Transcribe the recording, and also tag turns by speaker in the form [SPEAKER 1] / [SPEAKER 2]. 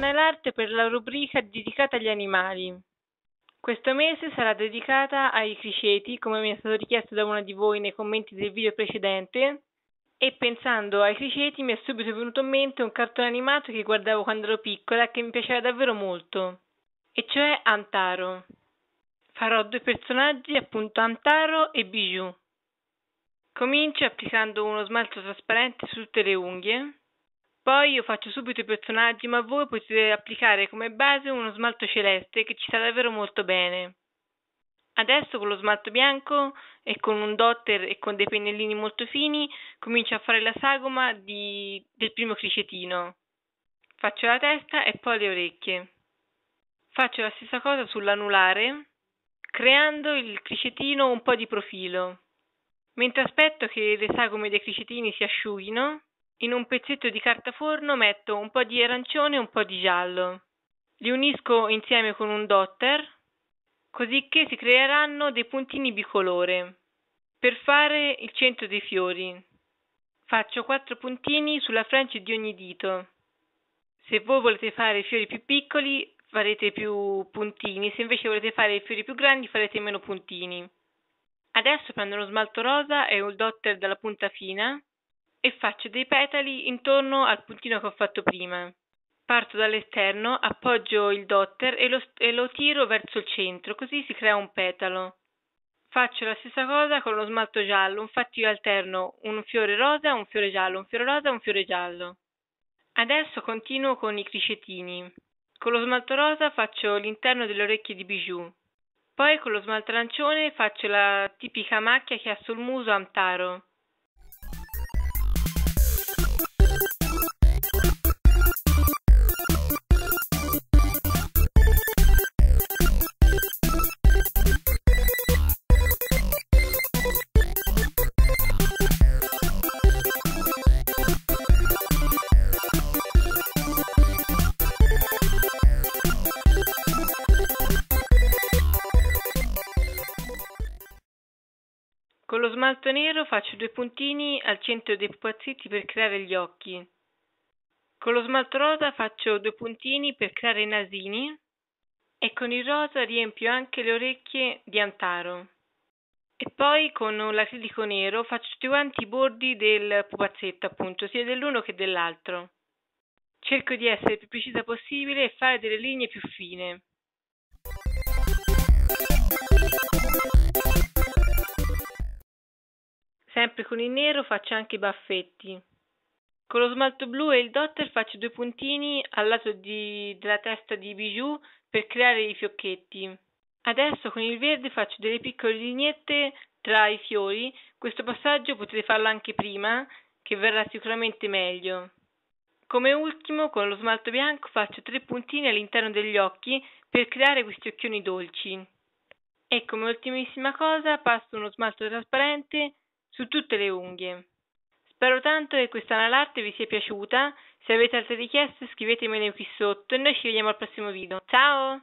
[SPEAKER 1] nell'arte per la rubrica dedicata agli animali. Questo mese sarà dedicata ai criceti, come mi è stato richiesto da una di voi nei commenti del video precedente. E pensando ai criceti mi è subito venuto in mente un cartone animato che guardavo quando ero piccola e che mi piaceva davvero molto, e cioè Antaro. Farò due personaggi, appunto Antaro e Bijou. Comincio applicando uno smalto trasparente su tutte le unghie poi io faccio subito i personaggi, ma voi potete applicare come base uno smalto celeste che ci sta davvero molto bene. Adesso con lo smalto bianco e con un dotter e con dei pennellini molto fini comincio a fare la sagoma di... del primo cricetino. Faccio la testa e poi le orecchie. Faccio la stessa cosa sull'anulare, creando il cricetino un po' di profilo. Mentre aspetto che le sagome dei cricetini si asciughino, in un pezzetto di carta forno metto un po' di arancione e un po' di giallo. Li unisco insieme con un dotter, così che si creeranno dei puntini bicolore. Per fare il centro dei fiori faccio 4 puntini sulla frange di ogni dito. Se voi volete fare i fiori più piccoli farete più puntini, se invece volete fare i fiori più grandi farete meno puntini. Adesso prendo lo smalto rosa e un dotter dalla punta fina e faccio dei petali intorno al puntino che ho fatto prima. Parto dall'esterno, appoggio il dotter e lo, e lo tiro verso il centro, così si crea un petalo. Faccio la stessa cosa con lo smalto giallo, infatti io alterno un fiore rosa, un fiore giallo, un fiore rosa, un fiore giallo. Adesso continuo con i cricetini. Con lo smalto rosa faccio l'interno delle orecchie di bijou. Poi con lo smalto arancione faccio la tipica macchia che ha sul muso Amtaro. Con lo smalto nero faccio due puntini al centro dei pupazzetti per creare gli occhi. Con lo smalto rosa faccio due puntini per creare i nasini e con il rosa riempio anche le orecchie di antaro. E poi con l'acrilico nero faccio tutti quanti i bordi del pupazzetto, appunto, sia dell'uno che dell'altro. Cerco di essere più precisa possibile e fare delle linee più fine. Sempre con il nero faccio anche i baffetti. Con lo smalto blu e il dotter faccio due puntini al lato di, della testa di bijou per creare i fiocchetti. Adesso con il verde faccio delle piccole lineette tra i fiori, questo passaggio potete farlo anche prima che verrà sicuramente meglio. Come ultimo con lo smalto bianco faccio tre puntini all'interno degli occhi per creare questi occhioni dolci. E come ultimissima cosa passo uno smalto trasparente su tutte le unghie. Spero tanto che questa analarte vi sia piaciuta, se avete altre richieste scrivetemele qui sotto e noi ci vediamo al prossimo video. Ciao!